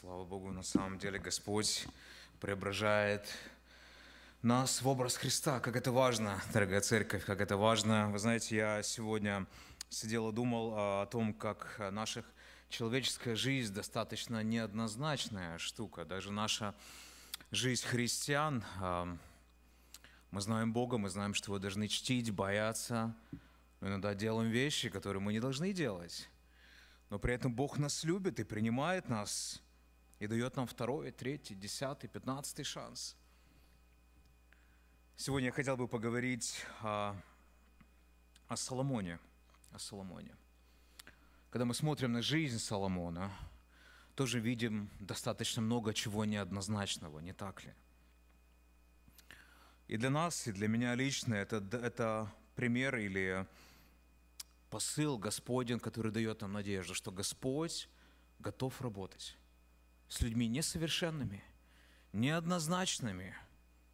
Слава Богу, на самом деле Господь преображает нас в образ Христа. Как это важно, дорогая церковь, как это важно. Вы знаете, я сегодня сидел и думал а, о том, как наша человеческая жизнь достаточно неоднозначная штука. Даже наша жизнь христиан, а, мы знаем Бога, мы знаем, что Его должны чтить, бояться. Мы иногда делаем вещи, которые мы не должны делать. Но при этом Бог нас любит и принимает нас и дает нам второй, третий, десятый, пятнадцатый шанс. Сегодня я хотел бы поговорить о, о Соломоне, о Соломоне. Когда мы смотрим на жизнь Соломона, тоже видим достаточно много чего неоднозначного, не так ли? И для нас, и для меня лично это, это пример или посыл Господень, который дает нам надежду, что Господь готов работать с людьми несовершенными, неоднозначными.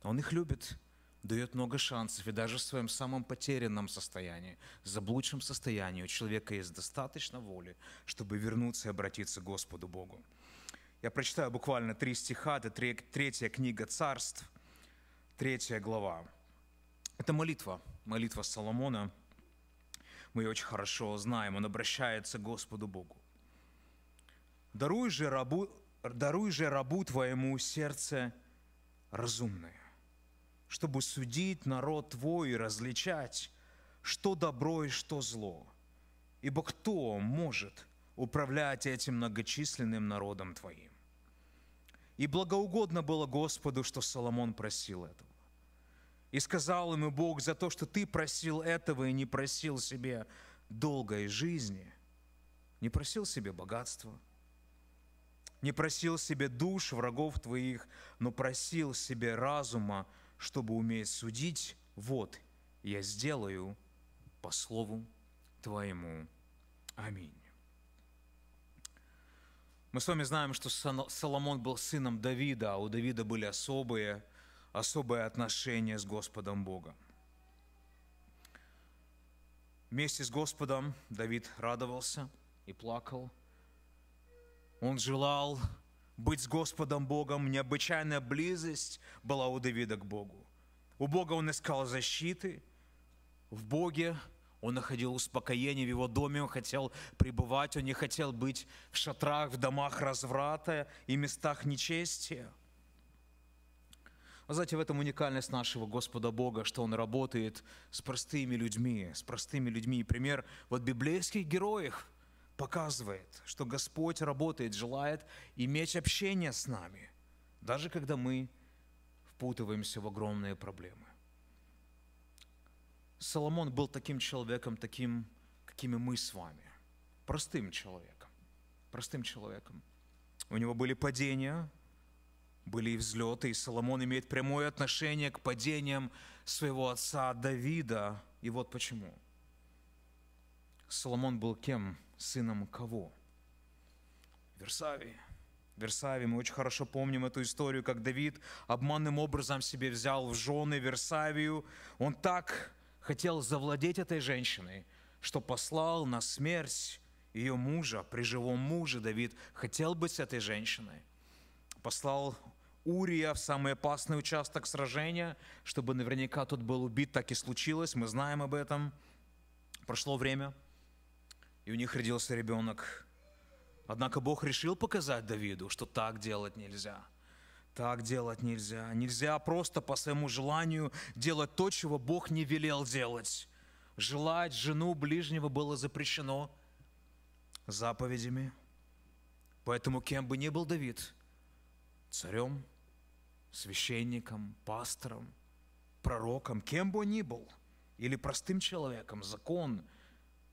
Он их любит, дает много шансов. И даже в своем самом потерянном состоянии, заблудшем состоянии у человека есть достаточно воли, чтобы вернуться и обратиться к Господу Богу. Я прочитаю буквально три стиха. Это третья книга царств, третья глава. Это молитва, молитва Соломона. Мы ее очень хорошо знаем. Он обращается к Господу Богу. «Даруй же рабу, даруй же рабу твоему сердце разумное, чтобы судить народ твой и различать, что добро и что зло. Ибо кто может управлять этим многочисленным народом твоим? И благоугодно было Господу, что Соломон просил этого. И сказал ему Бог за то, что ты просил этого и не просил себе долгой жизни, не просил себе богатства – не просил себе душ врагов твоих, но просил себе разума, чтобы уметь судить, вот я сделаю по слову твоему. Аминь. Мы с вами знаем, что Соломон был сыном Давида, а у Давида были особые, особые отношения с Господом Богом. Вместе с Господом Давид радовался и плакал – он желал быть с Господом Богом, необычайная близость была у Давида к Богу. У Бога он искал защиты, в Боге он находил успокоение в его доме, он хотел пребывать, он не хотел быть в шатрах, в домах разврата и местах нечестия. Вы знаете, в этом уникальность нашего Господа Бога, что Он работает с простыми людьми, с простыми людьми. Пример вот библейских героев – показывает, что Господь работает, желает иметь общение с нами, даже когда мы впутываемся в огромные проблемы. Соломон был таким человеком, таким, какими мы с вами, простым человеком, простым человеком. У него были падения, были и взлеты, и Соломон имеет прямое отношение к падениям своего отца Давида. И вот почему – Соломон был кем? Сыном кого? Версавии. Версавии. Мы очень хорошо помним эту историю, как Давид обманным образом себе взял в жены Версавию. Он так хотел завладеть этой женщиной, что послал на смерть ее мужа, при живом муже Давид хотел быть с этой женщиной. Послал Урия в самый опасный участок сражения, чтобы наверняка тот был убит, так и случилось, мы знаем об этом. Прошло время – и у них родился ребенок. Однако Бог решил показать Давиду, что так делать нельзя. Так делать нельзя. Нельзя просто по своему желанию делать то, чего Бог не велел делать. Желать жену ближнего было запрещено заповедями. Поэтому кем бы ни был Давид, царем, священником, пастором, пророком, кем бы он ни был, или простым человеком, закон –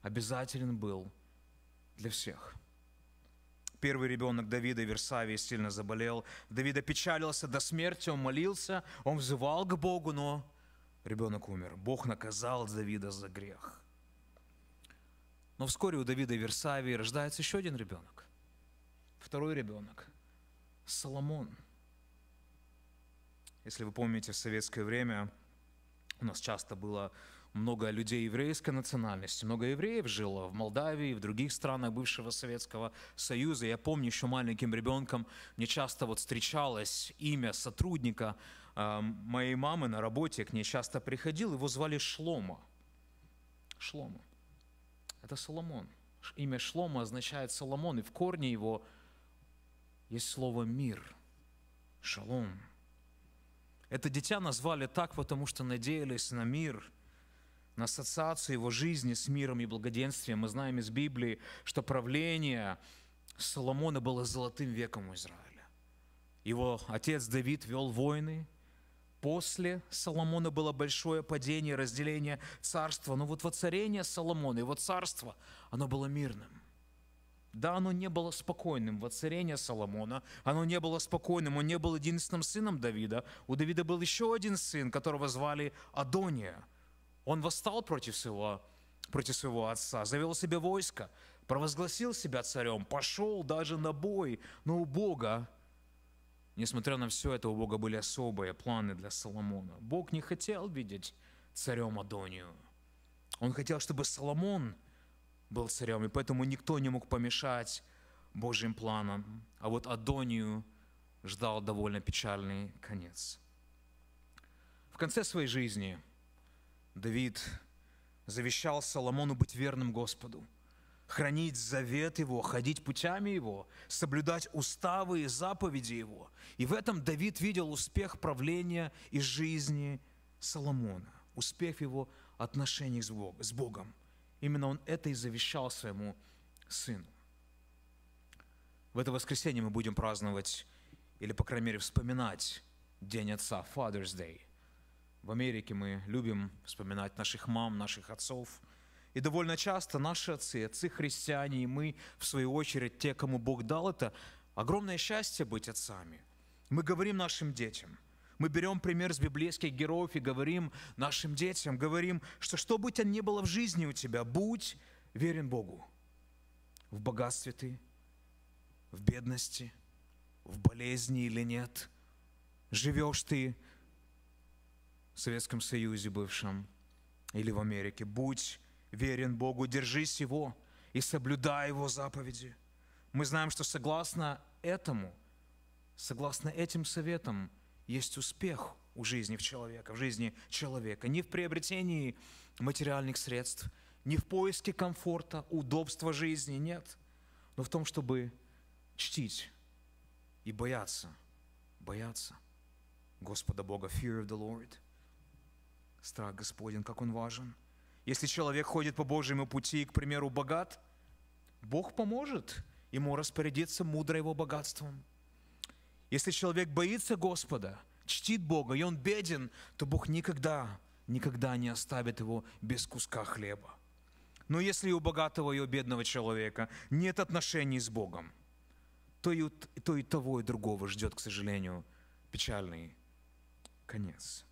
обязателен был для всех. Первый ребенок Давида в Версавии сильно заболел. Давид опечалился до смерти, он молился, он взывал к Богу, но ребенок умер. Бог наказал Давида за грех. Но вскоре у Давида в Версавии рождается еще один ребенок. Второй ребенок – Соломон. Если вы помните, в советское время у нас часто было много людей еврейской национальности, много евреев жило в Молдавии, в других странах бывшего Советского Союза. Я помню еще маленьким ребенком, мне часто вот встречалось имя сотрудника э, моей мамы на работе, к ней часто приходил, его звали Шлома. Шлома. Это Соломон. Имя Шлома означает Соломон, и в корне его есть слово «мир», «шалом». Это дитя назвали так, потому что надеялись на мир – на ассоциацию его жизни с миром и благоденствием. Мы знаем из Библии, что правление Соломона было золотым веком у Израиля. Его отец Давид вел войны. После Соломона было большое падение, разделение царства. Но вот воцарение Соломона, его царство, оно было мирным. Да, оно не было спокойным, воцарение Соломона, оно не было спокойным, он не был единственным сыном Давида. У Давида был еще один сын, которого звали Адония. Он восстал против своего, против своего отца, завел себе войско, провозгласил себя царем, пошел даже на бой. Но у Бога, несмотря на все это, у Бога были особые планы для Соломона. Бог не хотел видеть царем Адонию. Он хотел, чтобы Соломон был царем, и поэтому никто не мог помешать Божьим планам. А вот Адонию ждал довольно печальный конец. В конце своей жизни – Давид завещал Соломону быть верным Господу, хранить завет Его, ходить путями Его, соблюдать уставы и заповеди Его. И в этом Давид видел успех правления и жизни Соломона, успех его отношений с Богом. Именно он это и завещал своему сыну. В это воскресенье мы будем праздновать, или, по крайней мере, вспоминать День Отца, Father's Day – в Америке мы любим вспоминать наших мам, наших отцов. И довольно часто наши отцы, отцы христиане, и мы, в свою очередь, те, кому Бог дал это, огромное счастье быть отцами. Мы говорим нашим детям – мы берем пример с библейских героев и говорим нашим детям, говорим, что что бы то ни было в жизни у тебя, будь верен Богу. В богатстве ты, в бедности, в болезни или нет, живешь ты в Советском Союзе бывшем или в Америке. Будь верен Богу, держись Его и соблюдай Его заповеди. Мы знаем, что согласно этому, согласно этим советам, есть успех у жизни в человека, в жизни человека. Не в приобретении материальных средств, не в поиске комфорта, удобства жизни, нет, но в том, чтобы чтить и бояться, бояться Господа Бога, fear of the Lord – Страх Господень, как он важен. Если человек ходит по Божьему пути и, к примеру, богат, Бог поможет ему распорядиться мудро его богатством. Если человек боится Господа, чтит Бога, и он беден, то Бог никогда, никогда не оставит его без куска хлеба. Но если у богатого и у бедного человека нет отношений с Богом, то и, то и того, и другого ждет, к сожалению, печальный конец.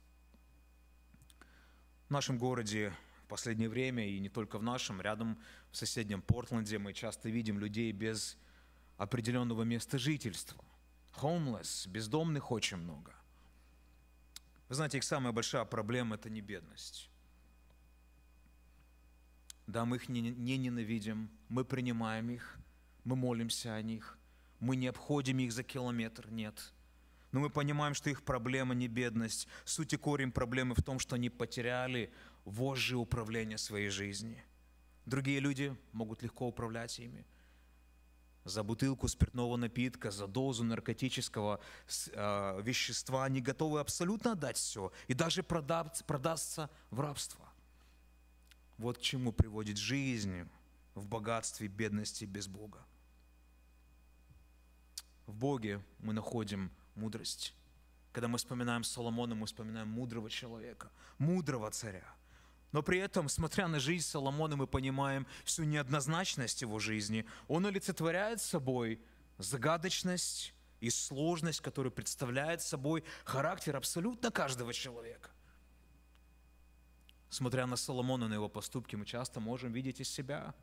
В нашем городе в последнее время, и не только в нашем, рядом в соседнем Портленде мы часто видим людей без определенного места жительства. Homeless, бездомных очень много. Вы знаете, их самая большая проблема – это не бедность. Да, мы их не, не ненавидим, мы принимаем их, мы молимся о них, мы не обходим их за километр, нет – но мы понимаем, что их проблема не бедность. Суть и корень проблемы в том, что они потеряли вожжи управления своей жизни. Другие люди могут легко управлять ими. За бутылку спиртного напитка, за дозу наркотического э, вещества они готовы абсолютно отдать все и даже продать, продаться в рабство. Вот к чему приводит жизнь в богатстве, бедности без Бога. В Боге мы находим мудрость. Когда мы вспоминаем Соломона, мы вспоминаем мудрого человека, мудрого царя. Но при этом, смотря на жизнь Соломона, мы понимаем всю неоднозначность его жизни. Он олицетворяет собой загадочность и сложность, которую представляет собой характер абсолютно каждого человека. Смотря на Соломона, на его поступки, мы часто можем видеть из себя.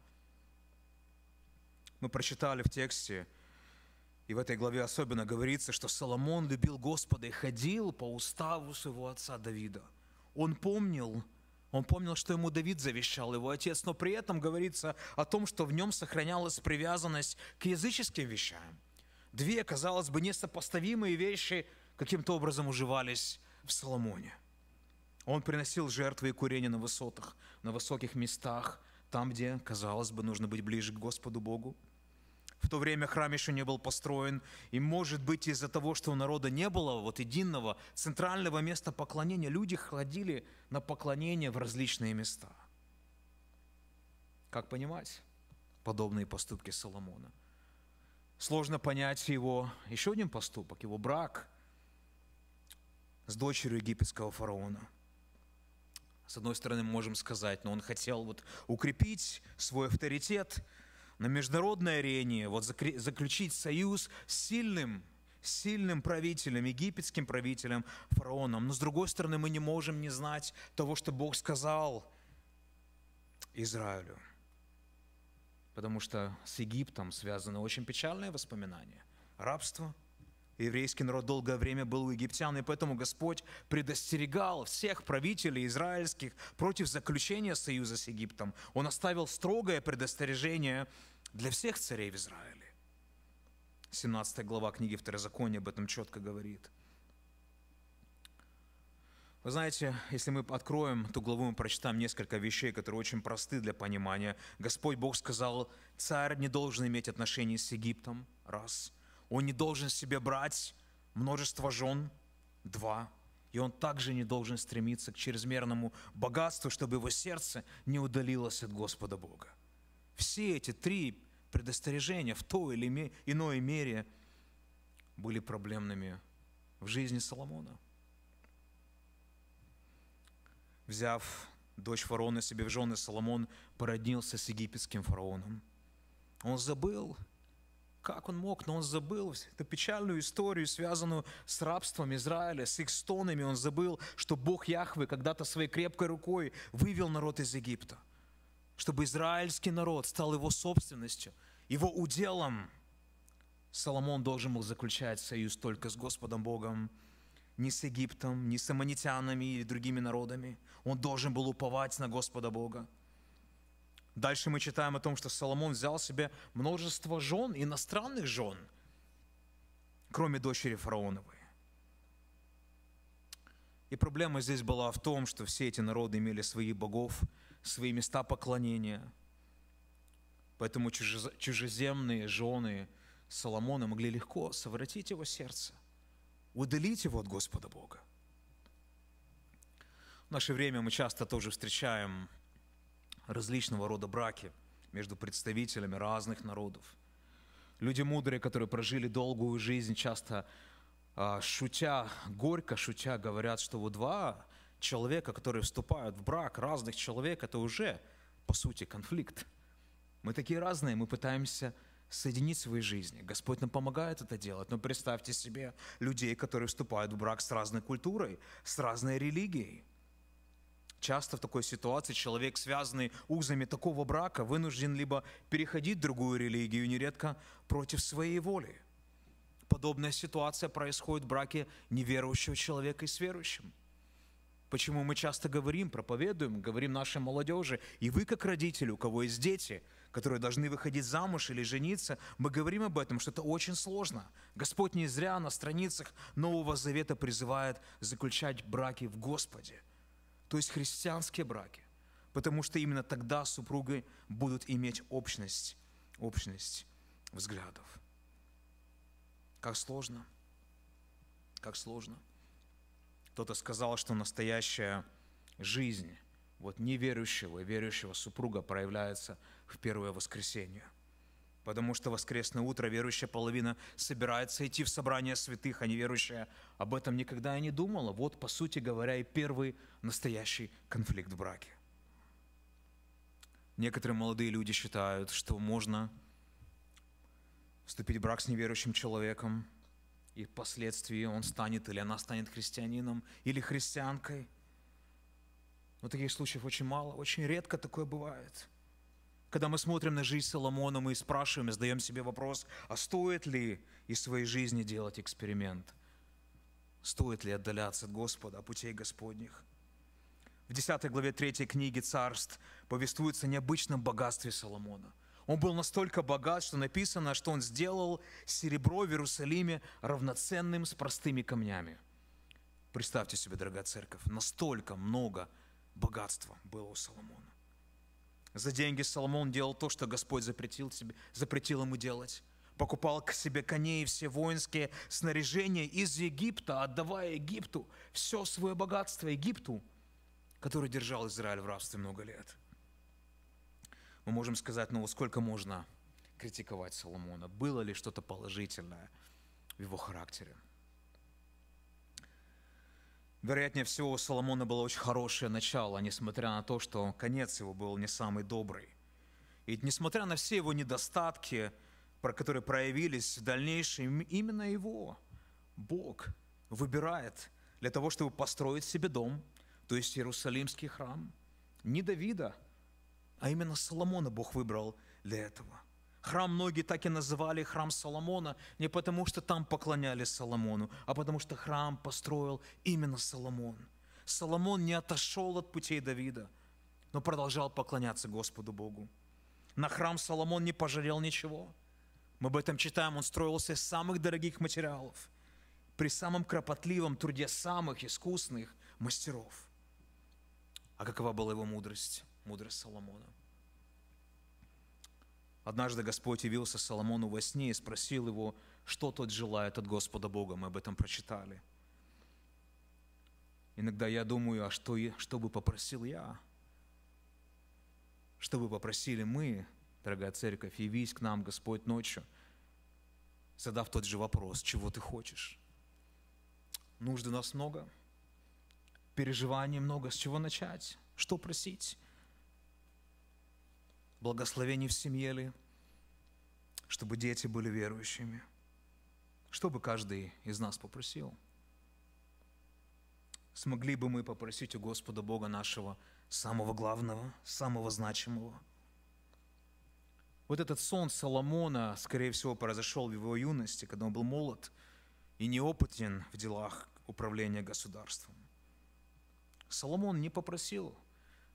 Мы прочитали в тексте, и в этой главе особенно говорится, что Соломон любил Господа и ходил по уставу своего отца Давида. Он помнил, он помнил, что ему Давид завещал, его отец, но при этом говорится о том, что в нем сохранялась привязанность к языческим вещам. Две, казалось бы, несопоставимые вещи каким-то образом уживались в Соломоне. Он приносил жертвы и курение на высотах, на высоких местах, там, где, казалось бы, нужно быть ближе к Господу Богу – в то время храм еще не был построен. И, может быть, из-за того, что у народа не было вот единого центрального места поклонения, люди ходили на поклонение в различные места. Как понимать подобные поступки Соломона? Сложно понять его еще один поступок, его брак с дочерью египетского фараона – с одной стороны, мы можем сказать, но он хотел вот укрепить свой авторитет, на международной арене вот, заключить союз с сильным сильным правителем, египетским правителем, фараоном. Но с другой стороны, мы не можем не знать того, что Бог сказал Израилю. Потому что с Египтом связаны очень печальные воспоминания. Рабство – Еврейский народ долгое время был у египтян, и поэтому Господь предостерегал всех правителей израильских против заключения союза с Египтом. Он оставил строгое предостережение для всех царей в Израиле. 17 глава книги Второзакония об этом четко говорит. Вы знаете, если мы откроем ту главу, мы прочитаем несколько вещей, которые очень просты для понимания. Господь Бог сказал, царь не должен иметь отношений с Египтом, раз – он не должен себе брать множество жен, два. И он также не должен стремиться к чрезмерному богатству, чтобы его сердце не удалилось от Господа Бога. Все эти три предостережения в той или иной мере были проблемными в жизни Соломона. Взяв дочь фараона себе в жены, Соломон породнился с египетским фараоном. Он забыл как он мог? Но он забыл эту печальную историю, связанную с рабством Израиля, с их стонами. Он забыл, что Бог Яхвы когда-то своей крепкой рукой вывел народ из Египта, чтобы израильский народ стал его собственностью, его уделом. Соломон должен был заключать союз только с Господом Богом, не с Египтом, не с аманитянами или другими народами. Он должен был уповать на Господа Бога. Дальше мы читаем о том, что Соломон взял себе множество жен, иностранных жен, кроме дочери фараоновой. И проблема здесь была в том, что все эти народы имели свои богов, свои места поклонения. Поэтому чужеземные жены Соломона могли легко совратить его сердце, удалить его от Господа Бога. В наше время мы часто тоже встречаем различного рода браки между представителями разных народов. Люди мудрые, которые прожили долгую жизнь, часто а, шутя, горько шутя, говорят, что вот два человека, которые вступают в брак, разных человек, это уже, по сути, конфликт. Мы такие разные, мы пытаемся соединить свои жизни. Господь нам помогает это делать. Но представьте себе людей, которые вступают в брак с разной культурой, с разной религией – часто в такой ситуации человек, связанный узами такого брака, вынужден либо переходить в другую религию, нередко против своей воли. Подобная ситуация происходит в браке неверующего человека и с верующим. Почему мы часто говорим, проповедуем, говорим нашей молодежи, и вы, как родители, у кого есть дети, которые должны выходить замуж или жениться, мы говорим об этом, что это очень сложно. Господь не зря на страницах Нового Завета призывает заключать браки в Господе – то есть христианские браки, потому что именно тогда супруги будут иметь общность, общность взглядов. Как сложно, как сложно. Кто-то сказал, что настоящая жизнь вот неверующего и верующего супруга проявляется в первое воскресенье – потому что воскресное утро верующая половина собирается идти в собрание святых, а неверующая об этом никогда и не думала. Вот, по сути говоря, и первый настоящий конфликт в браке. Некоторые молодые люди считают, что можно вступить в брак с неверующим человеком, и впоследствии он станет или она станет христианином или христианкой. Но таких случаев очень мало, очень редко такое бывает – когда мы смотрим на жизнь Соломона, мы спрашиваем, задаем себе вопрос, а стоит ли из своей жизни делать эксперимент? Стоит ли отдаляться от Господа, от путей Господних? В 10 главе 3 книги «Царств» повествуется о необычном богатстве Соломона. Он был настолько богат, что написано, что он сделал серебро в Иерусалиме равноценным с простыми камнями. Представьте себе, дорогая церковь, настолько много богатства было у Соломона. За деньги Соломон делал то, что Господь запретил, себе, запретил ему делать. Покупал к себе коней и все воинские снаряжения из Египта, отдавая Египту все свое богатство Египту, который держал Израиль в рабстве много лет. Мы можем сказать, ну сколько можно критиковать Соломона? Было ли что-то положительное в его характере? Вероятнее всего, у Соломона было очень хорошее начало, несмотря на то, что конец его был не самый добрый. И несмотря на все его недостатки, про которые проявились в дальнейшем, именно его Бог выбирает для того, чтобы построить себе дом, то есть Иерусалимский храм. Не Давида, а именно Соломона Бог выбрал для этого – Храм многие так и называли храм Соломона, не потому что там поклонялись Соломону, а потому что храм построил именно Соломон. Соломон не отошел от путей Давида, но продолжал поклоняться Господу Богу. На храм Соломон не пожалел ничего. Мы об этом читаем, он строился из самых дорогих материалов, при самом кропотливом труде самых искусных мастеров. А какова была его мудрость, мудрость Соломона? Однажды Господь явился Соломону во сне и спросил его, что тот желает от Господа Бога. Мы об этом прочитали. Иногда я думаю, а что, что бы попросил я? Что бы попросили мы, дорогая церковь, явись к нам, Господь, ночью, задав тот же вопрос, чего ты хочешь? Нужды нас много, переживаний много, с чего начать, что просить? благословений в семье ли, чтобы дети были верующими. чтобы каждый из нас попросил? Смогли бы мы попросить у Господа Бога нашего самого главного, самого значимого? Вот этот сон Соломона, скорее всего, произошел в его юности, когда он был молод и неопытен в делах управления государством. Соломон не попросил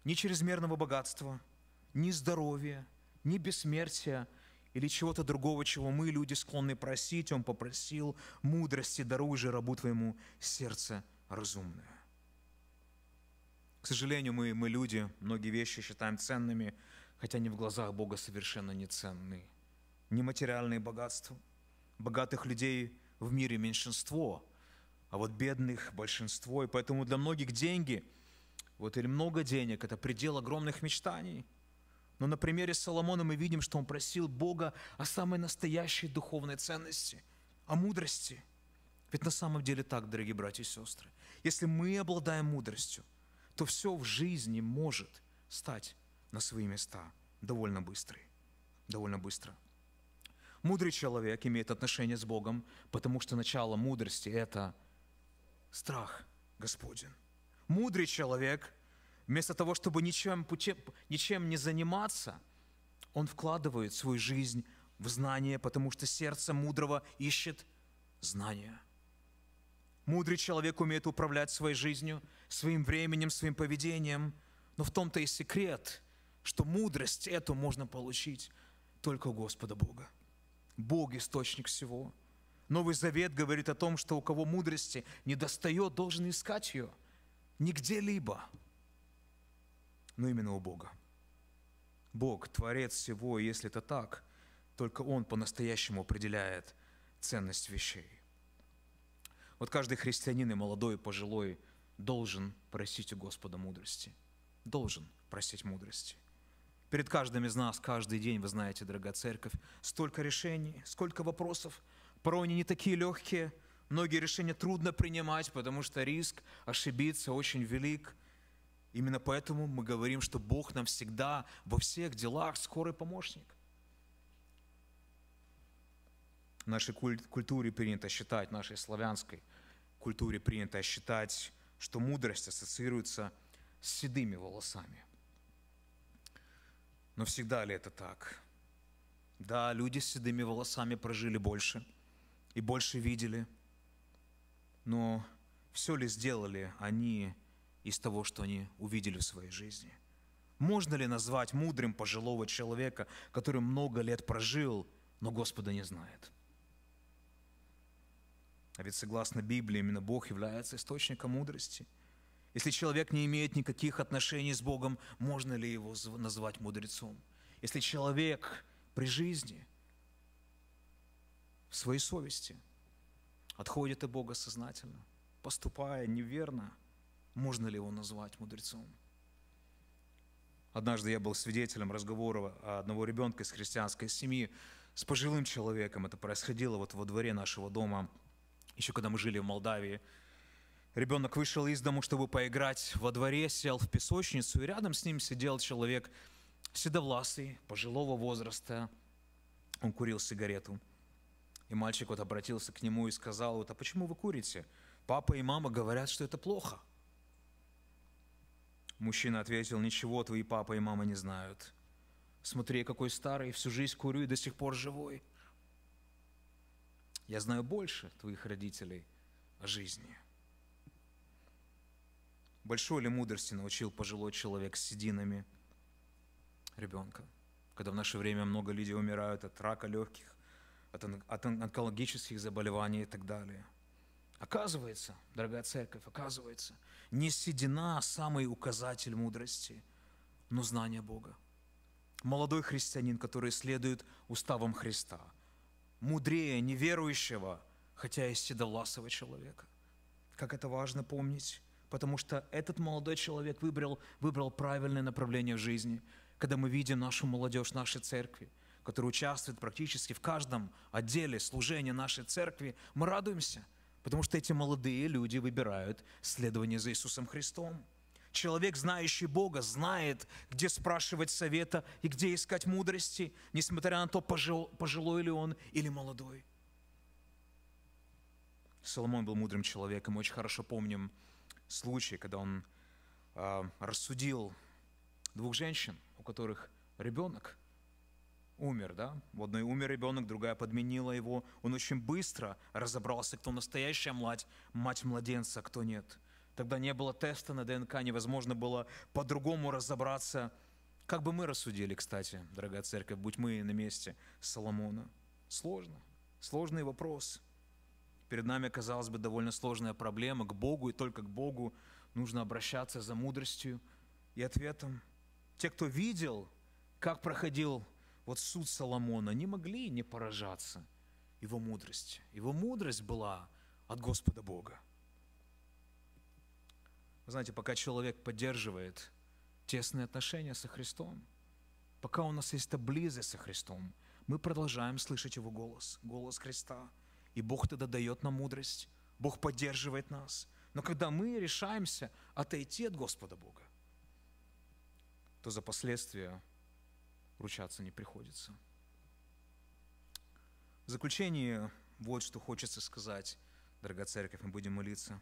ни чрезмерного богатства – ни здоровья, ни бессмертия или чего-то другого, чего мы, люди, склонны просить. Он попросил мудрости, даруй же рабу твоему сердце разумное. К сожалению, мы, мы люди, многие вещи считаем ценными, хотя они в глазах Бога совершенно не ценны. Нематериальные богатства. Богатых людей в мире меньшинство, а вот бедных большинство. И поэтому для многих деньги, вот или много денег, это предел огромных мечтаний – но на примере Соломона мы видим, что он просил Бога о самой настоящей духовной ценности, о мудрости. Ведь на самом деле так, дорогие братья и сестры. Если мы обладаем мудростью, то все в жизни может стать на свои места довольно быстро. Довольно быстро. Мудрый человек имеет отношение с Богом, потому что начало мудрости – это страх Господень. Мудрый человек – Вместо того, чтобы ничем, ничем не заниматься, он вкладывает свою жизнь в знание, потому что сердце мудрого ищет знания. Мудрый человек умеет управлять своей жизнью, своим временем, своим поведением. Но в том-то и секрет, что мудрость эту можно получить только у Господа Бога. Бог – источник всего. Новый Завет говорит о том, что у кого мудрости не недостает, должен искать ее. Нигде-либо но именно у Бога. Бог, Творец всего, и если это так, только Он по-настоящему определяет ценность вещей. Вот каждый христианин и молодой, и пожилой должен просить у Господа мудрости. Должен просить мудрости. Перед каждым из нас каждый день, вы знаете, дорогая церковь, столько решений, сколько вопросов. Порой они не такие легкие. Многие решения трудно принимать, потому что риск ошибиться очень велик – Именно поэтому мы говорим, что Бог нам всегда во всех делах скорый помощник. В нашей культуре принято считать, в нашей славянской культуре принято считать, что мудрость ассоциируется с седыми волосами. Но всегда ли это так? Да, люди с седыми волосами прожили больше и больше видели, но все ли сделали они из того, что они увидели в своей жизни. Можно ли назвать мудрым пожилого человека, который много лет прожил, но Господа не знает? А ведь согласно Библии, именно Бог является источником мудрости. Если человек не имеет никаких отношений с Богом, можно ли его назвать мудрецом? Если человек при жизни, в своей совести, отходит от Бога сознательно, поступая неверно – можно ли его назвать мудрецом? Однажды я был свидетелем разговора одного ребенка из христианской семьи с пожилым человеком. Это происходило вот во дворе нашего дома, еще когда мы жили в Молдавии. Ребенок вышел из дому, чтобы поиграть во дворе, сел в песочницу, и рядом с ним сидел человек седовласый, пожилого возраста. Он курил сигарету. И мальчик вот обратился к нему и сказал, вот, а почему вы курите? Папа и мама говорят, что это плохо – Мужчина ответил, ничего, твои папа и мама не знают. Смотри, я какой старый, всю жизнь курю и до сих пор живой. Я знаю больше твоих родителей о жизни. Большой ли мудрости научил пожилой человек с сединами ребенка, когда в наше время много людей умирают от рака легких, от онкологических заболеваний и так далее – Оказывается, дорогая церковь, оказывается, не седина а – самый указатель мудрости, но знание Бога. Молодой христианин, который следует уставам Христа, мудрее неверующего, хотя и седовласого человека. Как это важно помнить, потому что этот молодой человек выбрал, выбрал правильное направление в жизни. Когда мы видим нашу молодежь, нашей церкви, которая участвует практически в каждом отделе служения нашей церкви, мы радуемся – Потому что эти молодые люди выбирают следование за Иисусом Христом. Человек, знающий Бога, знает, где спрашивать совета и где искать мудрости, несмотря на то, пожил, пожилой ли он или молодой. Соломон был мудрым человеком. Мы очень хорошо помним случай, когда он э, рассудил двух женщин, у которых ребенок, умер, да? У одной умер ребенок, другая подменила его. Он очень быстро разобрался, кто настоящая мать, мать младенца, а кто нет. Тогда не было теста на ДНК, невозможно было по-другому разобраться. Как бы мы рассудили, кстати, дорогая церковь, будь мы на месте Соломона. Сложно. Сложный вопрос. Перед нами, казалось бы, довольно сложная проблема. К Богу и только к Богу нужно обращаться за мудростью и ответом. Те, кто видел, как проходил вот суд Соломона, не могли не поражаться его мудрости. Его мудрость была от Господа Бога. Вы знаете, пока человек поддерживает тесные отношения со Христом, пока у нас есть эта близость со Христом, мы продолжаем слышать Его голос, голос Христа. И Бог тогда дает нам мудрость, Бог поддерживает нас. Но когда мы решаемся отойти от Господа Бога, то за последствия ручаться не приходится. В заключение вот что хочется сказать, дорогая церковь, мы будем молиться.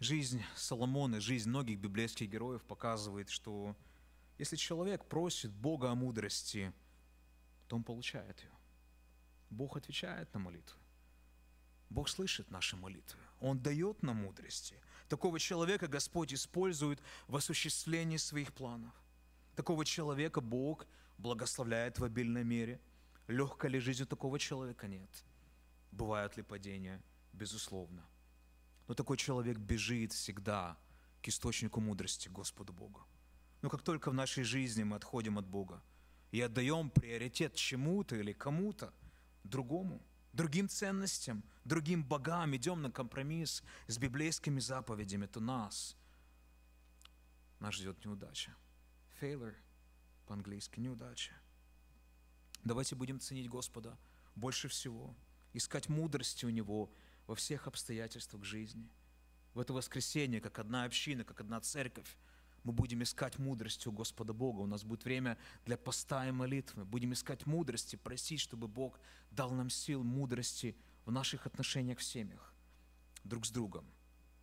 Жизнь Соломона, жизнь многих библейских героев показывает, что если человек просит Бога о мудрости, то он получает ее. Бог отвечает на молитвы. Бог слышит наши молитвы. Он дает нам мудрости. Такого человека Господь использует в осуществлении своих планов. Такого человека Бог благословляет в обильной мере. Легкой ли жизни такого человека нет? Бывают ли падения? Безусловно. Но такой человек бежит всегда к источнику мудрости, Господу Богу. Но как только в нашей жизни мы отходим от Бога и отдаем приоритет чему-то или кому-то другому, другим ценностям, другим богам, идем на компромисс с библейскими заповедями, то нас, нас ждет неудача failure, по-английски неудача. Давайте будем ценить Господа больше всего, искать мудрости у Него во всех обстоятельствах жизни. В это воскресенье, как одна община, как одна церковь, мы будем искать мудрости у Господа Бога. У нас будет время для поста и молитвы. Будем искать мудрости, просить, чтобы Бог дал нам сил мудрости в наших отношениях в семьях, друг с другом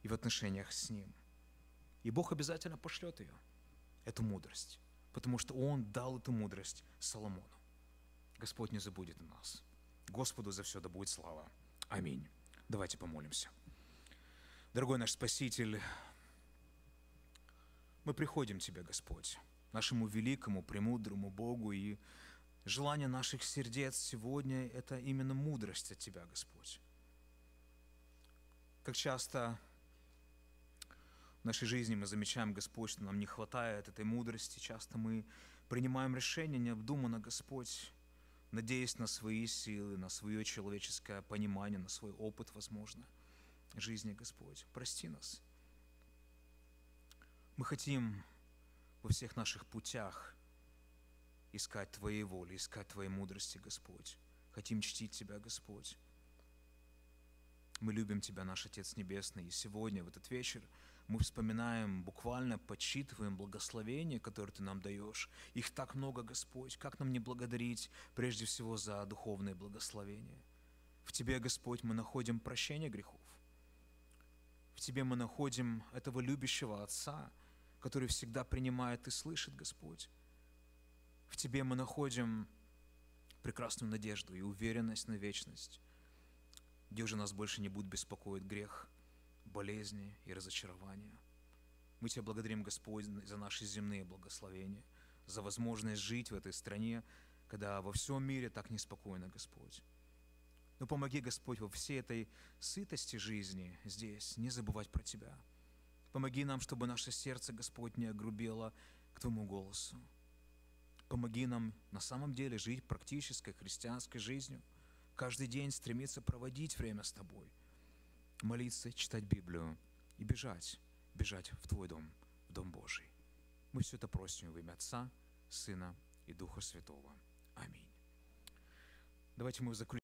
и в отношениях с Ним. И Бог обязательно пошлет ее – эту мудрость, потому что Он дал эту мудрость Соломону. Господь не забудет о нас. Господу за все да будет слава. Аминь. Давайте помолимся. Дорогой наш Спаситель, мы приходим к Тебе, Господь, нашему великому, премудрому Богу, и желание наших сердец сегодня – это именно мудрость от Тебя, Господь. Как часто нашей жизни мы замечаем, Господь, что нам не хватает этой мудрости. Часто мы принимаем решения необдуманно, Господь, надеясь на свои силы, на свое человеческое понимание, на свой опыт, возможно, жизни, Господь. Прости нас. Мы хотим во всех наших путях искать Твоей воли, искать Твоей мудрости, Господь. Хотим чтить Тебя, Господь. Мы любим Тебя, наш Отец Небесный, и сегодня, в этот вечер, мы вспоминаем, буквально подсчитываем благословения, которые Ты нам даешь. Их так много, Господь. Как нам не благодарить прежде всего за духовные благословения? В Тебе, Господь, мы находим прощение грехов. В Тебе мы находим этого любящего Отца, который всегда принимает и слышит, Господь. В Тебе мы находим прекрасную надежду и уверенность на вечность, где уже нас больше не будет беспокоить грех – болезни и разочарования. Мы Тебя благодарим, Господь, за наши земные благословения, за возможность жить в этой стране, когда во всем мире так неспокойно, Господь. Но помоги, Господь, во всей этой сытости жизни здесь не забывать про Тебя. Помоги нам, чтобы наше сердце, Господь, не огрубело к Твоему голосу. Помоги нам на самом деле жить практической христианской жизнью, каждый день стремиться проводить время с Тобой – молиться, читать Библию и бежать, бежать в Твой дом, в Дом Божий. Мы все это просим в имя Отца, Сына и Духа Святого. Аминь. Давайте мы заключим.